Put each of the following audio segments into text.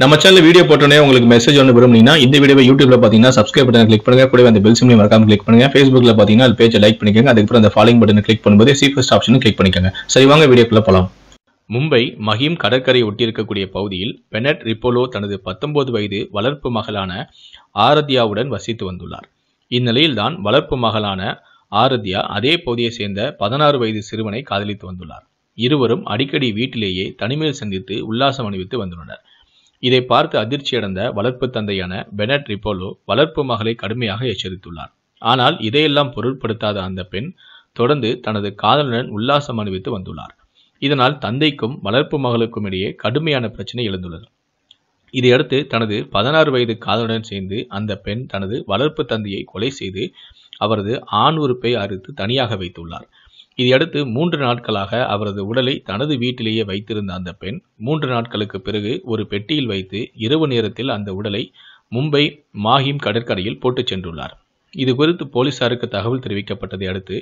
நம்ம channel video போட்டோன்னே உங்களுக்கு மெசேஜ் ஒன்று விரும்புனீங்கன்னா இந்த வீடியோ யூடியூப்ல பார்த்தீங்கன்னா சப்ஸ்கிரைப் பட்டன் கிளிக் பண்ணுங்க கூட அந்த பெல் சிம்லையும் மறக்காம கிளிக் பண்ணுங்க ஃபேஸ்புக்ல பார்த்தீங்கன்னா அது பேஜை லைக் பண்ணிக்கோங்க அதுக்கப்புறம் அந்த ஃபாலோ பட்டன் கிளிக் பண்ணும்போது சீஃபஸ்ட் ஆப்ஷனும் கிளிக் பண்ணிக்கோங்க சரி வாங்க வீடியோக்குள்ள போலாம் மும்பை மஹிம் கடற்கரை ஒட்டியிருக்கக்கூடிய பகுதியில் பெனட் ரிப்போலோ தனது பத்தொன்பது வயது வளர்ப்பு மகளான ஆரத்யாவுடன் வசித்து வந்துள்ளார் இந்நிலையில்தான் வளர்ப்பு மகளான ஆரத்யா அதே பகுதியை சேர்ந்த பதினாறு வயது சிறுவனை காதலித்து வந்துள்ளார் இருவரும் அடிக்கடி வீட்டிலேயே தனிமையில் சந்தித்து உல்லாசம் அணிவித்து வந்துள்ளனர் இதை பார்த்து அதிர்ச்சியடைந்த வளர்ப்பு தந்தையான பெனட் ரிப்போலோ வளர்ப்பு மகளை கடுமையாக எச்சரித்துள்ளார் ஆனால் இதையெல்லாம் பொருட்படுத்தாத அந்த பெண் தொடர்ந்து தனது காதலுடன் உல்லாசம் அனுபவித்து வந்துள்ளார் இதனால் தந்தைக்கும் வளர்ப்பு மகளுக்கும் இடையே கடுமையான பிரச்சனை எழுந்துள்ளது இதையடுத்து தனது பதினாறு வயது காதலுடன் சேர்ந்து அந்த பெண் தனது வளர்ப்பு தந்தையை கொலை செய்து அவரது ஆண் உறுப்பை அறுத்து தனியாக வைத்துள்ளார் இதையடுத்து மூன்று நாட்களாக அவரது உடலை தனது வீட்டிலேயே வைத்திருந்த அந்த பெண் மூன்று நாட்களுக்கு பிறகு ஒரு பெட்டியில் வைத்து இரவு நேரத்தில் அந்த உடலை மும்பை மாஹிம் கடற்கரையில் போட்டுச் சென்றுள்ளார் இது குறித்து போலீசாருக்கு தகவல் தெரிவிக்கப்பட்டதை அடுத்து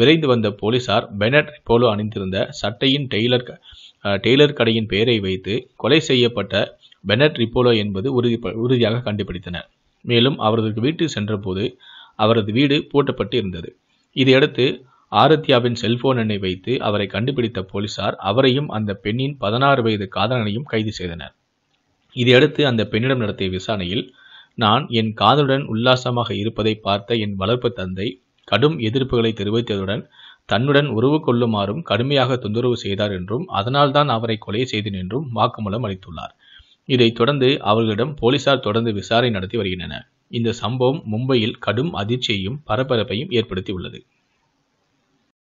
விரைந்து வந்த போலீசார் பெனட் போலோ அணிந்திருந்த சட்டையின் டெய்லர் டெய்லர் கடையின் பெயரை வைத்து கொலை செய்யப்பட்ட பெனட் ரிப்போலோ என்பது உறுதி உறுதியாக கண்டுபிடித்தனர் மேலும் அவரது வீட்டு சென்றபோது அவரது வீடு பூட்டப்பட்டு இருந்தது இதையடுத்து ஆரத்யாவின் செல்போன் எண்ணை வைத்து அவரை கண்டுபிடித்த போலீசார் அவரையும் அந்த பெண்ணின் பதினாறு வயது காதலனையும் கைது செய்தனர் இதையடுத்து அந்த பெண்ணிடம் நடத்திய விசாரணையில் நான் என் காதலுடன் உல்லாசமாக இருப்பதை பார்த்த என் வளர்ப்பு தந்தை கடும் எதிர்ப்புகளை தெரிவித்ததுடன் தன்னுடன் உறவு கொள்ளுமாறும் கடுமையாக தொந்தரவு செய்தார் என்றும் அதனால்தான் அவரை கொலை செய்தேன் என்றும் வாக்குமூலம் அளித்துள்ளார் இதைத் தொடர்ந்து அவர்களிடம் போலீசார் தொடர்ந்து விசாரணை நடத்தி வருகின்றனர் இந்த சம்பவம் மும்பையில் கடும் அதிர்ச்சியையும் பரபரப்பையும் ஏற்படுத்தியுள்ளது